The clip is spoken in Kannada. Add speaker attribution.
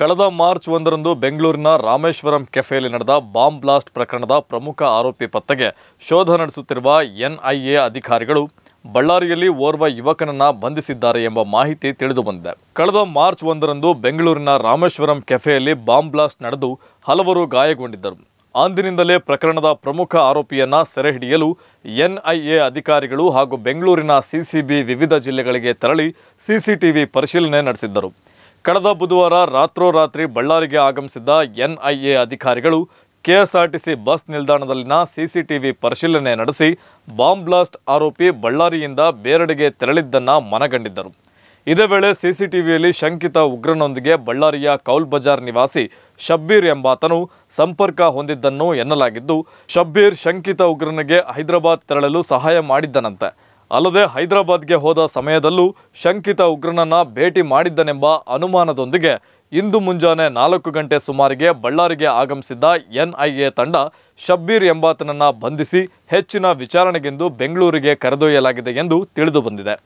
Speaker 1: ಕಳೆದ ಮಾರ್ಚ್ ಒಂದರಂದು ಬೆಂಗಳೂರಿನ ರಾಮೇಶ್ವರಂ ಕೆಫೆಯಲ್ಲಿ ನಡೆದ ಬಾಂಬ್ ಬ್ಲಾಸ್ಟ್ ಪ್ರಕರಣದ ಪ್ರಮುಖ ಆರೋಪಿ ಪತ್ತೆಗೆ ಶೋಧ ನಡೆಸುತ್ತಿರುವ ಎನ್ಐಎ ಅಧಿಕಾರಿಗಳು ಬಳ್ಳಾರಿಯಲ್ಲಿ ಓರ್ವ ಯುವಕನನ್ನು ಬಂಧಿಸಿದ್ದಾರೆ ಎಂಬ ಮಾಹಿತಿ ತಿಳಿದುಬಂದಿದೆ ಕಳೆದ ಮಾರ್ಚ್ ಒಂದರಂದು ಬೆಂಗಳೂರಿನ ರಾಮೇಶ್ವರಂ ಕೆಫೆಯಲ್ಲಿ ಬಾಂಬ್ ಬ್ಲಾಸ್ಟ್ ನಡೆದು ಹಲವರು ಗಾಯಗೊಂಡಿದ್ದರು ಅಂದಿನಿಂದಲೇ ಪ್ರಕರಣದ ಪ್ರಮುಖ ಆರೋಪಿಯನ್ನ ಸೆರೆ ಹಿಡಿಯಲು ಎನ್ಐಎ ಅಧಿಕಾರಿಗಳು ಹಾಗೂ ಬೆಂಗಳೂರಿನ ಸಿಸಿಬಿ ವಿವಿಧ ಜಿಲ್ಲೆಗಳಿಗೆ ತೆರಳಿ ಸಿಸಿಟಿವಿ ಪರಿಶೀಲನೆ ನಡೆಸಿದ್ದರು ಕಳೆದ ಬುಧವಾರ ರಾತ್ರೋರಾತ್ರಿ ಬಳ್ಳಾರಿಗೆ ಆಗಮಿಸಿದ್ದ ಎನ್ಐಎ ಅಧಿಕಾರಿಗಳು ಕೆಎಸ್ಆರ್ಟಿಸಿ ಬಸ್ ನಿಲ್ದಾಣದಲ್ಲಿನ ಸಿಸಿಟಿವಿ ಪರಿಶೀಲನೆ ನಡೆಸಿ ಬಾಂಬ್ ಬ್ಲಾಸ್ಟ್ ಆರೋಪಿ ಬಳ್ಳಾರಿಯಿಂದ ಬೇರೆಡೆಗೆ ತೆರಳಿದ್ದನ್ನು ಮನಗಂಡಿದ್ದರು ಇದೇ ವೇಳೆ ಸಿಸಿಟಿವಿಯಲ್ಲಿ ಶಂಕಿತ ಉಗ್ರನೊಂದಿಗೆ ಬಳ್ಳಾರಿಯ ಕೌಲ್ ಬಜಾರ್ ನಿವಾಸಿ ಶಬ್ಬೀರ್ ಎಂಬಾತನು ಸಂಪರ್ಕ ಹೊಂದಿದ್ದನ್ನು ಎನ್ನಲಾಗಿದ್ದು ಶಬ್ಬೀರ್ ಶಂಕಿತ ಉಗ್ರನಿಗೆ ಹೈದರಾಬಾದ್ ತೆರಳಲು ಸಹಾಯ ಮಾಡಿದ್ದನಂತೆ ಅಲ್ಲದೆ ಹೈದರಾಬಾದ್ಗೆ ಹೋದ ಸಮಯದಲ್ಲೂ ಶಂಕಿತ ಉಗ್ರನನ್ನ ಭೇಟಿ ಮಾಡಿದ್ದನೆಂಬ ಅನುಮಾನದೊಂದಿಗೆ ಇಂದು ಮುಂಜಾನೆ ನಾಲ್ಕು ಗಂಟೆ ಸುಮಾರಿಗೆ ಬಳ್ಳಾರಿಗೆ ಆಗಮಿಸಿದ್ದ ಎನ್ಐಎ ತಂಡ ಶಬ್ಬೀರ್ ಎಂಬಾತನನ್ನು ಬಂಧಿಸಿ ಹೆಚ್ಚಿನ ವಿಚಾರಣೆಗೆಂದು ಬೆಂಗಳೂರಿಗೆ ಕರೆದೊಯ್ಯಲಾಗಿದೆ ಎಂದು ತಿಳಿದುಬಂದಿದೆ